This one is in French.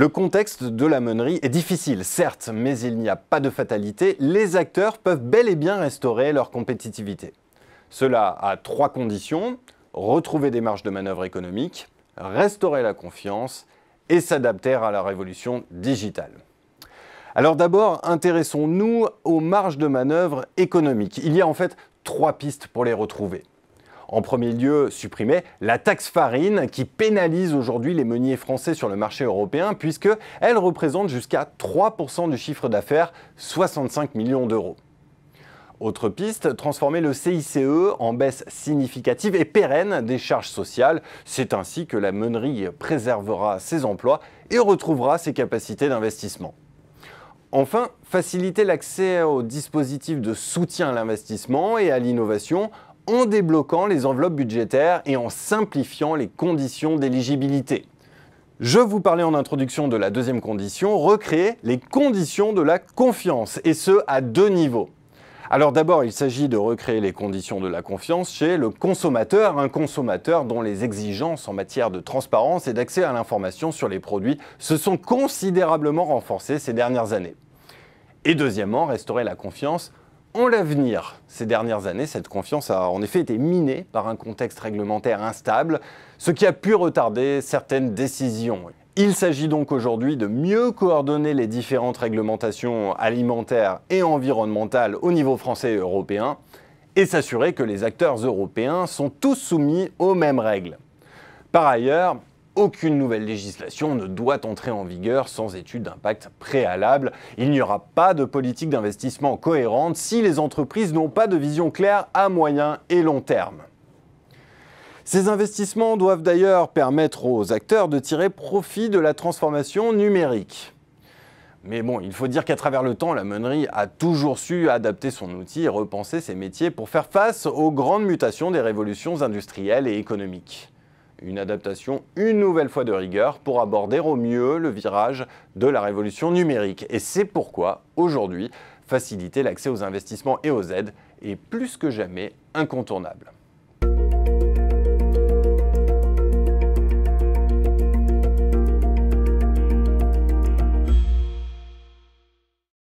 Le contexte de la meunerie est difficile, certes, mais il n'y a pas de fatalité. Les acteurs peuvent bel et bien restaurer leur compétitivité. Cela a trois conditions retrouver des marges de manœuvre économiques, restaurer la confiance et s'adapter à la révolution digitale. Alors d'abord, intéressons-nous aux marges de manœuvre économiques. Il y a en fait trois pistes pour les retrouver. En premier lieu, supprimer la taxe farine qui pénalise aujourd'hui les meuniers français sur le marché européen puisque elle représente jusqu'à 3% du chiffre d'affaires, 65 millions d'euros. Autre piste, transformer le CICE en baisse significative et pérenne des charges sociales. C'est ainsi que la meunerie préservera ses emplois et retrouvera ses capacités d'investissement. Enfin, faciliter l'accès aux dispositifs de soutien à l'investissement et à l'innovation en débloquant les enveloppes budgétaires et en simplifiant les conditions d'éligibilité. Je vous parlais en introduction de la deuxième condition, recréer les conditions de la confiance, et ce à deux niveaux. Alors d'abord, il s'agit de recréer les conditions de la confiance chez le consommateur, un consommateur dont les exigences en matière de transparence et d'accès à l'information sur les produits se sont considérablement renforcées ces dernières années. Et deuxièmement, restaurer la confiance en l'avenir. Ces dernières années, cette confiance a en effet été minée par un contexte réglementaire instable, ce qui a pu retarder certaines décisions. Il s'agit donc aujourd'hui de mieux coordonner les différentes réglementations alimentaires et environnementales au niveau français et européen, et s'assurer que les acteurs européens sont tous soumis aux mêmes règles. Par ailleurs, aucune nouvelle législation ne doit entrer en vigueur sans étude d'impact préalable. Il n'y aura pas de politique d'investissement cohérente si les entreprises n'ont pas de vision claire à moyen et long terme. Ces investissements doivent d'ailleurs permettre aux acteurs de tirer profit de la transformation numérique. Mais bon, il faut dire qu'à travers le temps, la meunerie a toujours su adapter son outil et repenser ses métiers pour faire face aux grandes mutations des révolutions industrielles et économiques une adaptation une nouvelle fois de rigueur pour aborder au mieux le virage de la révolution numérique. Et c'est pourquoi, aujourd'hui, faciliter l'accès aux investissements et aux aides est plus que jamais incontournable.